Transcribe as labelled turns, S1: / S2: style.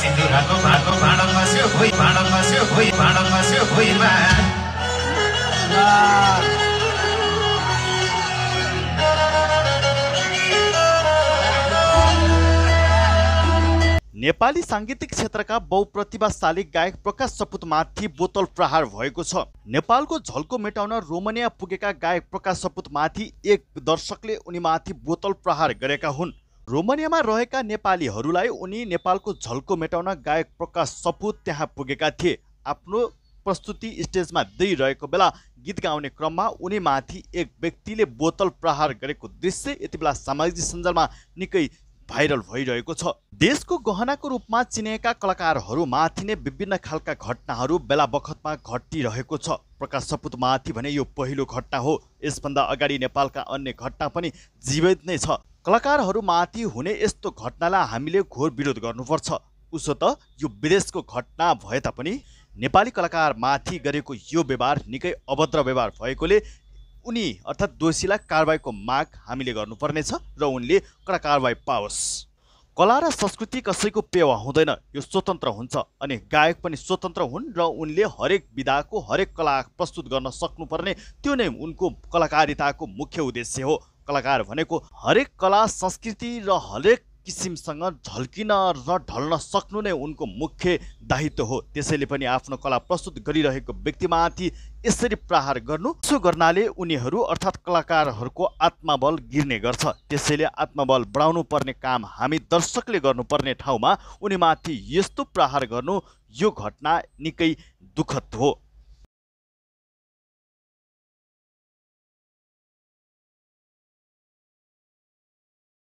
S1: सिन्दुराको भाँडो भाँडो बस्यो भुइँ भाँडो बस्यो भुइँ भाँडो बस्यो भुइँमा नेपाली साङ्गीतिक क्षेत्रका बहुप्रतिभाशाली गायक प्रकाश सपुतमाथि बोतल प्रहार भएको छ नेपालको झल्को मेटाउन रोमानिया पुगेका गायक प्रकाश सपुतमाथि एक दर्शकले उनीमाथि बोतल प्रहार गरेका हुन् रोमानियामा रहेका नेपालीहरूलाई उनी नेपालको झल्को मेटाउन गायक प्रकाश सपुत त्यहाँ पुगेका थिए आफ्नो प्रस्तुति स्टेजमा दिइरहेको बेला गीत गाउने क्रममा उनीमाथि एक व्यक्तिले बोतल प्रहार गरेको दृश्य यति बेला सामाजिक सञ्जालमा निकै भाइरल भइरहेको छ देशको गहनाको रूपमा चिनिएका कलाकारहरूमाथि नै विभिन्न खालका घटनाहरू बेला बखतमा घटिरहेको छ प्रकाश माथि भने यो पहिलो घटना हो यसभन्दा अगाडि नेपालका अन्य घटना पनि जीवित नै छ कलाकारहरूमाथि हुने यस्तो घटनालाई हामीले घोर विरोध गर्नुपर्छ उसो त यो विदेशको घटना भए तापनि नेपाली कलाकारमाथि गरेको यो व्यवहार निकै अभद्र व्यवहार भएकोले उनी अर्थात् दोषीलाई कारवाहीको माग हामीले गर्नुपर्नेछ र उनले कडा कारवाही पाओस् कला र संस्कृति कसैको पेवा हुँदैन यो स्वतन्त्र हुन्छ अनि गायक पनि स्वतन्त्र हुन् र उनले हरेक विधाको हरेक कला प्रस्तुत गर्न सक्नुपर्ने त्यो नै उनको कलाकारिताको मुख्य उद्देश्य हो कलाकार भनेको हरेक कला संस्कृति र हरेक किसिमसँग झल्किन र ढल्न सक्नु नै उनको मुख्य दायित्व हो त्यसैले पनि आफ्नो कला प्रस्तुत गरिरहेको व्यक्तिमाथि यसरी प्रहार गर्नु यसो गर्नाले उनीहरू अर्थात् कलाकारहरूको आत्मबल गिर्ने गर्छ त्यसैले आत्मबल बढाउनु पर्ने काम हामी दर्शकले गर्नुपर्ने ठाउँमा उनीमाथि यस्तो प्रहार गर्नु यो घटना निकै दुःखद हो